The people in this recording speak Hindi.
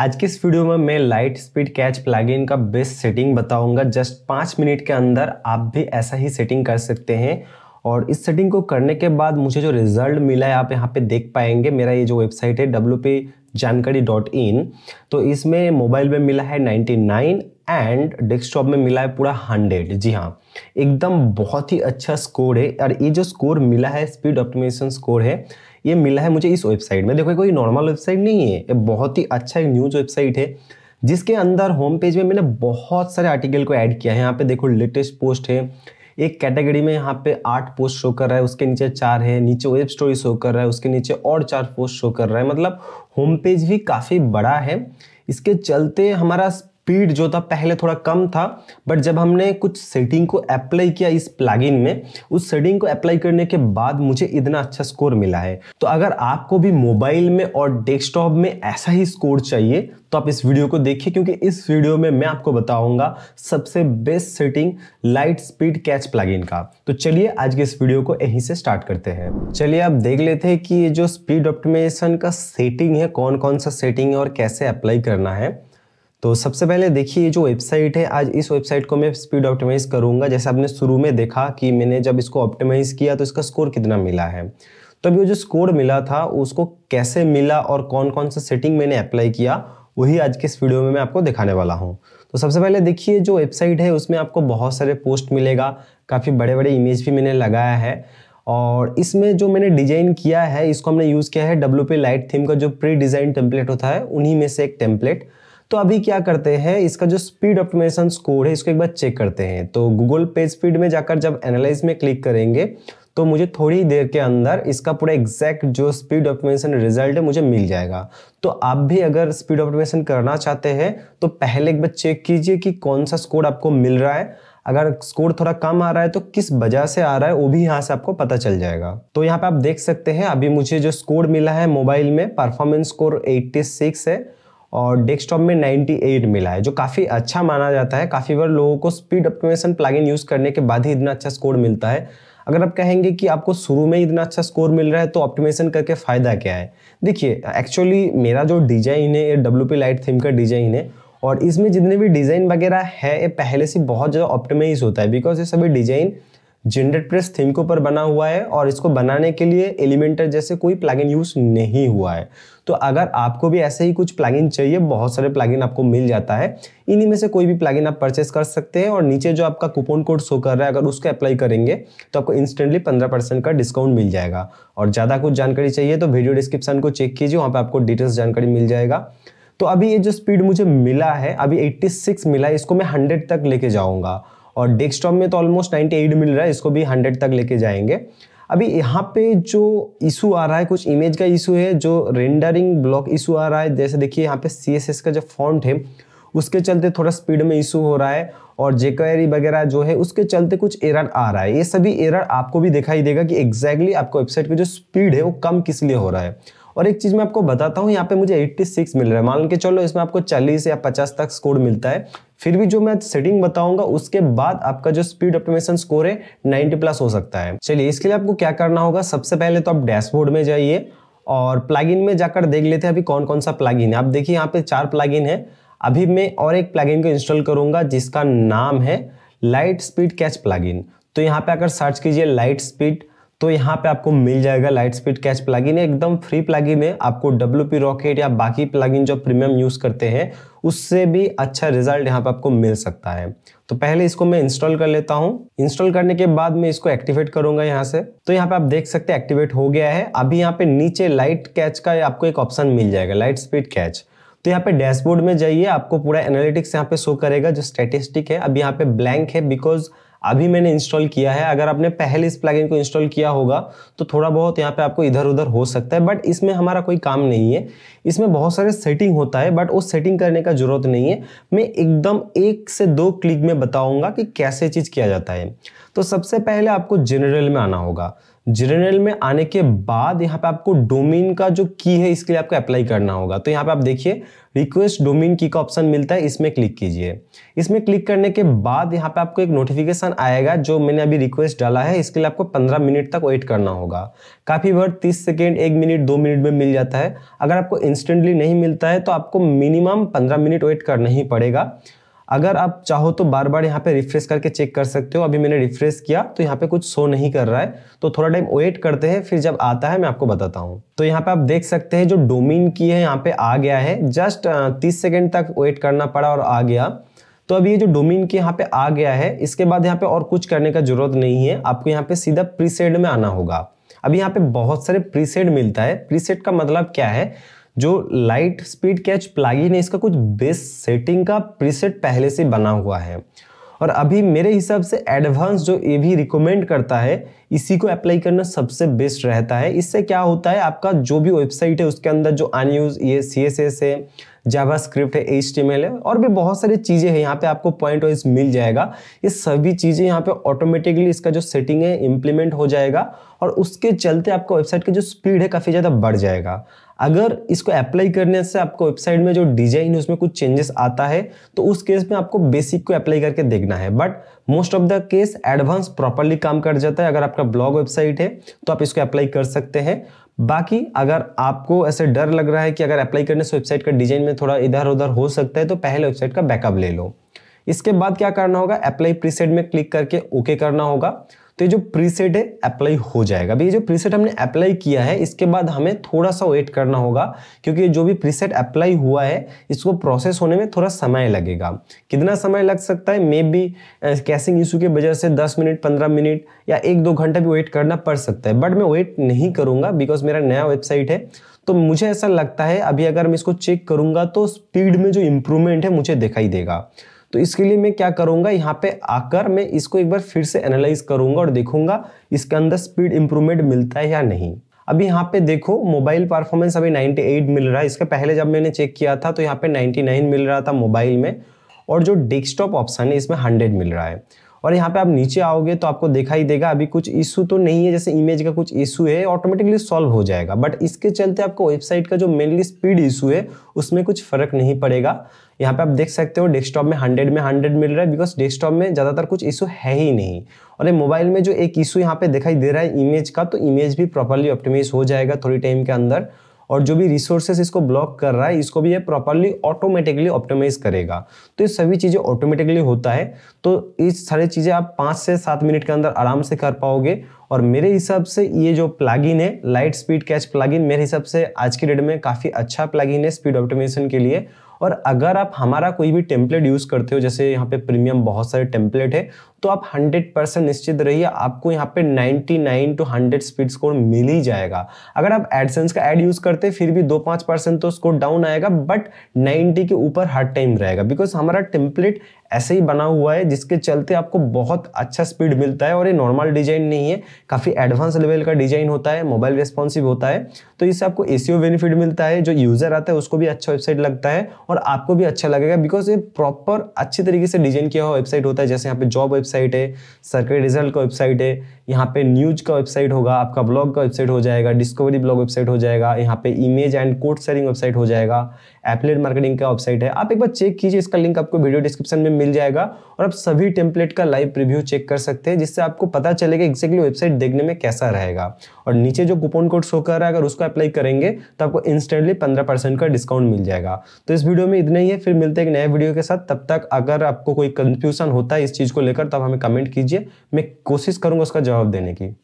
आज के इस वीडियो में मैं लाइट स्पीड कैच प्लगइन का बेस्ट सेटिंग बताऊंगा जस्ट पाँच मिनट के अंदर आप भी ऐसा ही सेटिंग कर सकते हैं और इस सेटिंग को करने के बाद मुझे जो रिज़ल्ट मिला है आप यहाँ पे देख पाएंगे मेरा ये जो वेबसाइट है डब्ल्यू जानकारी डॉट इन तो इसमें मोबाइल में मिला है 99 एंड डेस्कटॉप में मिला है पूरा 100 जी हाँ एकदम बहुत ही अच्छा स्कोर है और ये जो स्कोर मिला है स्पीड ऑप्टिमाइजेशन स्कोर है ये मिला है मुझे इस वेबसाइट में देखो कोई नॉर्मल वेबसाइट नहीं है ये बहुत ही अच्छा एक न्यूज़ वेबसाइट है जिसके अंदर होम पेज में मैंने बहुत सारे आर्टिकल को ऐड किया है यहाँ पे देखो लेटेस्ट पोस्ट है एक कैटेगरी में यहाँ पे आठ पोस्ट शो कर रहा है उसके नीचे चार है नीचे वेब स्टोरी शो कर रहा है उसके नीचे और चार पोस्ट शो कर रहा है मतलब होम पेज भी काफ़ी बड़ा है इसके चलते हमारा स्पीड जो था पहले थोड़ा कम था बट जब हमने कुछ सेटिंग को अप्लाई किया इस प्लगइन में उस सेटिंग को अप्लाई करने के बाद मुझे इतना अच्छा स्कोर मिला है तो अगर आपको भी मोबाइल में और डेस्कटॉप में ऐसा ही स्कोर चाहिए तो आप इस वीडियो को देखिए क्योंकि इस वीडियो में मैं आपको बताऊंगा सबसे best setting light speed cache plugin का तो चलिए आज के इस वीडियो को यहीं से स्टार्ट करते हैं चलिए आप देख लेते हैं कि ये जो स्पीड ऑप्टिमाइजेशन का सेटिंग है कौन कौन सा सेटिंग है और कैसे अप्लाई करना है तो सबसे पहले देखिए जो वेबसाइट है आज इस वेबसाइट को मैं स्पीड ऑप्टिमाइज़ करूँगा जैसे आपने शुरू में देखा कि मैंने जब इसको ऑप्टिमाइज़ किया तो इसका स्कोर कितना मिला है तो अब ये जो स्कोर मिला था उसको कैसे मिला और कौन कौन सा सेटिंग मैंने अप्लाई किया वही आज के इस वीडियो में मैं आपको दिखाने वाला हूँ तो सबसे पहले देखिए जो वेबसाइट है उसमें आपको बहुत सारे पोस्ट मिलेगा काफ़ी बड़े बड़े इमेज भी मैंने लगाया है और इसमें जो मैंने डिजाइन किया है इसको हमने यूज़ किया है डब्ल्यू पी लाइट थीम का जो प्री डिज़ाइन टेम्पलेट होता है उन्हीं में से एक टेम्पलेट तो अभी क्या करते हैं इसका जो स्पीड ऑप्टिमाइजेशन स्कोर है इसको एक बार चेक करते हैं तो गूगल पेज स्पीड में जाकर जब एनालाइज में क्लिक करेंगे तो मुझे थोड़ी देर के अंदर इसका पूरा एग्जैक्ट जो स्पीड ऑप्टिमाइजेशन रिजल्ट है मुझे मिल जाएगा तो आप भी अगर स्पीड ऑप्टिमाइजेशन करना चाहते हैं तो पहले एक बार चेक कीजिए कि कौन सा स्कोर आपको मिल रहा है अगर स्कोर थोड़ा कम आ रहा है तो किस वजह से आ रहा है वो भी यहाँ से आपको पता चल जाएगा तो यहाँ पे आप देख सकते हैं अभी मुझे जो स्कोर मिला है मोबाइल में परफॉर्मेंस स्कोर 86 है और डेस्कटॉप में 98 मिला है जो काफ़ी अच्छा माना जाता है काफ़ी बार लोगों को स्पीड ऑप्टिमेशन प्लगइन यूज़ करने के बाद ही इतना अच्छा स्कोर मिलता है अगर आप कहेंगे कि आपको शुरू में इतना अच्छा स्कोर मिल रहा है तो ऑप्टिमाइजेशन करके फ़ायदा क्या है देखिए एक्चुअली मेरा जो डिजाइन है ये डब्ल्यू पी लाइट थीम का डिजाइन है और इसमें जितने भी डिज़ाइन वगैरह है ये पहले से बहुत ज़्यादा ऑप्टिमाइज होता है बिकॉज ये सभी डिज़ाइन जनरेट प्रेस के पर बना हुआ है और इसको बनाने के लिए एलिमेंटर जैसे कोई प्लगइन यूज़ नहीं हुआ है तो अगर आपको भी ऐसे ही कुछ प्लगइन चाहिए बहुत सारे प्लगइन आपको मिल जाता है इन्हीं में से कोई भी प्लगइन आप परचेस कर सकते हैं और नीचे जो आपका कूपन कोड शो कर रहा है अगर उसको अप्लाई करेंगे तो आपको इंस्टेंटली पंद्रह परसेंट का डिस्काउंट मिल जाएगा और ज़्यादा कुछ जानकारी चाहिए तो वीडियो डिस्क्रिप्शन को चेक कीजिए वहाँ पर आपको डिटेल्स जानकारी मिल जाएगा तो अभी ये जो स्पीड मुझे मिला है अभी 86 मिला है इसको मैं 100 तक लेके जाऊंगा और डेस्कटॉप में तो ऑलमोस्ट 98 मिल रहा है इसको भी 100 तक लेके जाएंगे अभी यहाँ पे जो इशू आ रहा है कुछ इमेज का इशू है जो रेंडरिंग ब्लॉक इशू आ रहा है जैसे देखिए यहाँ पे सी का जो फॉन्ट है उसके चलते थोड़ा स्पीड में इशू हो रहा है और जेक्वायरी वगैरह जो है उसके चलते कुछ एरर आ रहा है ये सभी एरर आपको भी दिखाई देगा कि एग्जैक्टली exactly आपको वेबसाइट की जो स्पीड है वो कम किस लिए हो रहा है और एक चीज़ मैं आपको बताता हूँ यहाँ पे मुझे 86 मिल रहा है मान के चलो इसमें आपको 40 या 50 तक स्कोर मिलता है फिर भी जो मैं सेटिंग बताऊंगा उसके बाद आपका जो स्पीड ऑप्टिमेशन स्कोर है 90 प्लस हो सकता है चलिए इसके लिए आपको क्या करना होगा सबसे पहले तो आप डैशबोर्ड में जाइए और प्लगइन में जाकर देख लेते हैं अभी कौन कौन सा प्लगइन है आप देखिए यहाँ पे चार प्लगइन है अभी मैं और एक प्लगइन को इंस्टॉल करूंगा जिसका नाम है लाइट स्पीड कैच प्लगइन तो यहाँ पे आकर सर्च कीजिए लाइट स्पीड तो यहाँ पे आपको मिल जाएगा लाइट स्पीड कैच प्लागिन एकदम फ्री प्लागिन है आपको डब्ल्यू रॉकेट या बाकी प्लागिन जो प्रीमियम यूज़ करते हैं उससे भी अच्छा रिजल्ट यहाँ पे आपको मिल सकता है तो पहले इसको मैं इंस्टॉल कर लेता हूँ इंस्टॉल करने के बाद मैं इसको एक्टिवेट करूंगा यहाँ से तो यहाँ पे आप देख सकते हैं एक्टिवेट हो गया है अभी यहाँ पे नीचे लाइट कैच का आपको एक ऑप्शन मिल जाएगा लाइट स्पीड कैच तो यहाँ पे डैशबोर्ड में जाइए आपको पूरा एनालिटिक्स यहाँ पे शो करेगा जो स्टेटिस्टिक है अब यहाँ पे ब्लैंक है बिकॉज अभी मैंने इंस्टॉल किया है अगर आपने पहले इस प्लगइन को इंस्टॉल किया होगा तो थोड़ा बहुत यहाँ पे आपको इधर उधर हो सकता है बट इसमें हमारा कोई काम नहीं है इसमें बहुत सारे सेटिंग होता है बट वो सेटिंग करने का जरूरत नहीं है मैं एकदम एक से दो क्लिक में बताऊंगा कि कैसे चीज़ किया जाता है तो सबसे पहले आपको जनरल में आना होगा जनरल में आने के बाद यहाँ पे आपको डोमेन का जो की है इसके लिए आपको अप्लाई करना होगा तो यहाँ पे आप देखिए रिक्वेस्ट डोमेन की का ऑप्शन मिलता है इसमें क्लिक कीजिए इसमें क्लिक करने के बाद यहाँ पे आपको एक नोटिफिकेशन आएगा जो मैंने अभी रिक्वेस्ट डाला है इसके लिए आपको 15 मिनट तक वेट करना होगा काफ़ी बार 30 सेकेंड एक मिनट दो मिनट में मिल जाता है अगर आपको इंस्टेंटली नहीं मिलता है तो आपको मिनिमम पंद्रह मिनट वेट करना ही पड़ेगा अगर आप चाहो तो बार बार यहाँ पे रिफ्रेश करके चेक कर सकते हो अभी मैंने रिफ्रेश किया तो यहाँ पे कुछ शो नहीं कर रहा है तो थोड़ा टाइम वेट करते हैं फिर जब आता है मैं आपको बताता हूँ तो यहाँ पे आप देख सकते हैं जो डोमिन की है यहाँ पे आ गया है जस्ट तीस सेकेंड तक वेट करना पड़ा और आ गया तो अब ये जो डोमिन की यहाँ पे आ गया है इसके बाद यहाँ पे और कुछ करने का जरूरत नहीं है आपको यहाँ पे सीधा प्रीसेड में आना होगा अभी यहाँ पे बहुत सारे प्रीसेड मिलता है प्रीसेड का मतलब क्या है जो लाइट स्पीड कैच प्लागिन है इसका कुछ बेस सेटिंग का प्रीसेट पहले से बना हुआ है और अभी मेरे हिसाब से एडवांस जो ये भी रिकमेंड करता है इसी को अप्लाई करना सबसे बेस्ट रहता है इससे क्या होता है आपका जो भी वेबसाइट है उसके अंदर जो अनयूज ये सी है जावा स्क्रिप्ट है एच है और भी बहुत सारी चीज़ें हैं यहाँ पे आपको पॉइंट वाइज मिल जाएगा ये सभी चीज़ें यहाँ पे ऑटोमेटिकली इसका जो सेटिंग है इम्प्लीमेंट हो जाएगा और उसके चलते आपका वेबसाइट की जो स्पीड है काफ़ी ज़्यादा बढ़ जाएगा अगर इसको अप्लाई करने से आपको वेबसाइट में जो डिजाइन है उसमें कुछ चेंजेस आता है तो उस केस में आपको बेसिक को अप्लाई करके देखना है but most of the case advance properly काम कर जाता है अगर आपका ब्लॉग वेबसाइट है तो आप इसको अप्लाई कर सकते हैं बाकी अगर आपको ऐसे डर लग रहा है कि अगर अप्लाई करने से वेबसाइट का डिजाइन में थोड़ा इधर उधर हो सकता है तो पहले वेबसाइट का बैकअप ले लो इसके बाद क्या करना होगा अप्लाई प्रीसेट में क्लिक करके ओके करना होगा तो ये जो प्रीसेट है अप्लाई हो जाएगा अभी ये जो प्रीसेट हमने अप्लाई किया है इसके बाद हमें थोड़ा सा वेट करना होगा क्योंकि जो भी प्रीसेट अप्लाई हुआ है इसको प्रोसेस होने में थोड़ा समय लगेगा कितना समय लग सकता है मे बी कैसिंग इशू की वजह से दस मिनट पंद्रह मिनट या एक दो घंटा भी वेट करना पड़ सकता है बट मैं वेट नहीं करूँगा बिकॉज मेरा नया वेबसाइट है तो मुझे ऐसा लगता है अभी अगर मैं इसको चेक करूँगा तो स्पीड में जो इम्प्रूवमेंट है मुझे दिखाई देगा तो इसके लिए मैं क्या करूंगा यहाँ पे आकर मैं इसको एक बार फिर से एनालाइज करूंगा और देखूंगा इसके अंदर स्पीड इंप्रूवमेंट मिलता है या नहीं अभी यहाँ पे देखो मोबाइल परफॉर्मेंस अभी 98 मिल रहा है इसके पहले जब मैंने चेक किया था तो यहाँ पे 99 मिल रहा था मोबाइल में और जो डेस्कटॉप ऑप्शन है इसमें 100 मिल रहा है और यहाँ पे आप नीचे आओगे तो आपको दिखाई देगा अभी कुछ इशू तो नहीं है जैसे इमेज का कुछ इशू है ऑटोमेटिकली सॉल्व हो जाएगा बट इसके चलते आपको वेबसाइट का जो मेनली स्पीड इशू है उसमें कुछ फर्क नहीं पड़ेगा यहाँ पे आप देख सकते हो डेस्कटॉप में हंड्रेड में हंड्रेड मिल रहा है बिकॉज डेस्कटॉप में ज़्यादातर कुछ इशू है ही नहीं और ये मोबाइल में जो एक इशू यहाँ पे दिखाई दे रहा है इमेज का तो इमेज भी प्रॉपरली ऑप्टिमाइज हो जाएगा थोड़ी टाइम के अंदर और जो भी रिसोर्सेस इसको ब्लॉक कर रहा है इसको भी ये प्रॉपरली ऑटोमेटिकली ऑप्टोमाइज करेगा तो ये सभी चीज़ें ऑटोमेटिकली होता है तो ये सारी चीज़ें आप पाँच से सात मिनट के अंदर आराम से कर पाओगे और मेरे हिसाब से ये जो प्लागिन है लाइट स्पीड कैच प्लागिन मेरे हिसाब से आज की डेट में काफ़ी अच्छा प्लागिन है स्पीड ऑप्टिमाइजेशन के लिए और अगर आप हमारा कोई भी टेम्पलेट यूज़ करते हो जैसे यहाँ पे प्रीमियम बहुत सारे टेम्पलेट है तो आप 100 परसेंट निश्चित रहिए आपको यहाँ पे 99 टू 100 स्पीड स्कोर मिल ही जाएगा अगर आप एडसेंस का एड यूज़ करते फिर भी दो पांच परसेंट तो स्कोर डाउन आएगा बट 90 के ऊपर हर टाइम रहेगा बिकॉज हमारा टेम्पलेट ऐसे ही बना हुआ है जिसके चलते आपको बहुत अच्छा स्पीड मिलता है और ये नॉर्मल डिजाइन नहीं है काफ़ी एडवांस लेवल का डिजाइन होता है मोबाइल रेस्पॉन्सिव होता है तो इससे आपको ए बेनिफिट e मिलता है जो यूज़र आता है उसको भी अच्छा वेबसाइट लगता है और आपको भी अच्छा लगेगा बिकॉज ये प्रॉपर अच्छे तरीके से डिजाइन किया हुआ वेबसाइट होता है जैसे यहाँ पे जॉब वेबसाइट है सरकारी रिजल्ट का वेबसाइट है यहाँ पे न्यूज का वेबसाइट होगा आपका ब्लॉग का वेबसाइट हो जाएगा डिस्कवरी ब्लॉग वेबसाइट हो जाएगा यहाँ पे image and code sharing website हो जाएगा एप्लेट मार्केटिंग का वेबसाइट है आप एक बार चेक कीजिए इसका लिंक आपको वीडियो डिस्क्रिप्शन में मिल जाएगा और आप सभी टेम्पलेट का लाइव रिव्यू चेक कर सकते हैं जिससे आपको पता चलेगा एक्जैक्टली वेबसाइट देखने में कैसा रहेगा और नीचे जो कूपन कोड शो कर रहा है अगर उसको अप्लाई करेंगे तो आपको इंस्टेंटली पंद्रह का डिस्काउंट मिल जाएगा तो इस वीडियो में इतना ही है फिर मिलते हैं एक नए वीडियो के साथ तब तक अगर आपको कोई कंफ्यूजन होता है इस चीज़ को लेकर तब तो हमें कमेंट कीजिए मैं कोशिश करूँगा उसका जवाब देने की